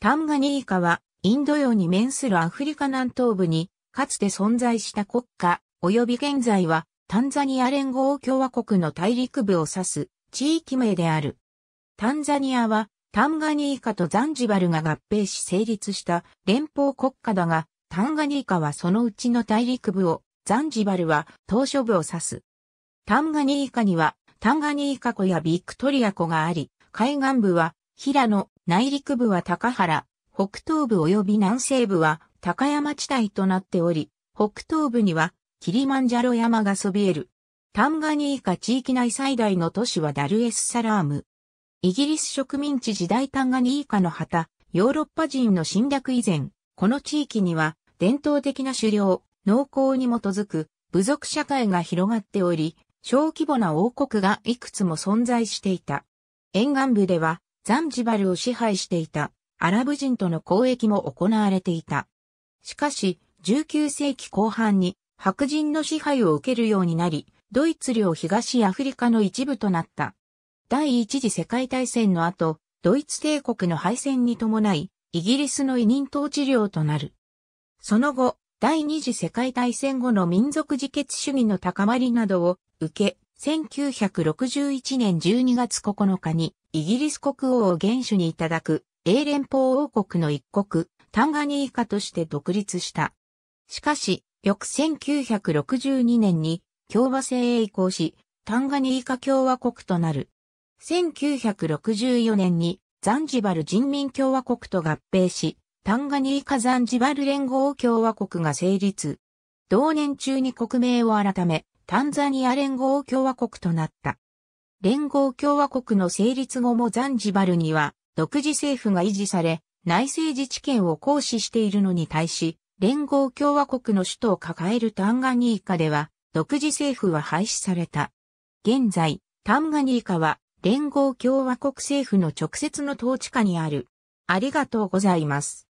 タンガニーカは、インド洋に面するアフリカ南東部に、かつて存在した国家、及び現在は、タンザニア連合共和国の大陸部を指す地域名である。タンザニアは、タンガニーカとザンジバルが合併し成立した連邦国家だが、タンガニーカはそのうちの大陸部を、ザンジバルは島嶼部を指す。タンガニーカには、タンガニーカ湖やビクトリア湖があり、海岸部は、平野、内陸部は高原、北東部及び南西部は高山地帯となっており、北東部にはキリマンジャロ山がそびえる。タンガニーカ地域内最大の都市はダルエスサラーム。イギリス植民地時代タンガニーカの旗、ヨーロッパ人の侵略以前、この地域には伝統的な狩猟、農耕に基づく部族社会が広がっており、小規模な王国がいくつも存在していた。沿岸部ではザンジバルを支配していたアラブ人との交易も行われていた。しかし、19世紀後半に白人の支配を受けるようになり、ドイツ領東アフリカの一部となった。第一次世界大戦の後、ドイツ帝国の敗戦に伴い、イギリスの委任統治領となる。その後、第二次世界大戦後の民族自決主義の高まりなどを受け、1961年12月9日にイギリス国王を元首にいただく英連邦王国の一国、タンガニーカとして独立した。しかし、翌1962年に共和制へ移行し、タンガニーカ共和国となる。1964年にザンジバル人民共和国と合併し、タンガニーカザンジバル連合共和国が成立。同年中に国名を改め、タンザニア連合共和国となった。連合共和国の成立後もザンジバルには独自政府が維持され、内政自治権を行使しているのに対し、連合共和国の首都を抱えるタンガニーカでは、独自政府は廃止された。現在、タンガニーカは連合共和国政府の直接の統治下にある。ありがとうございます。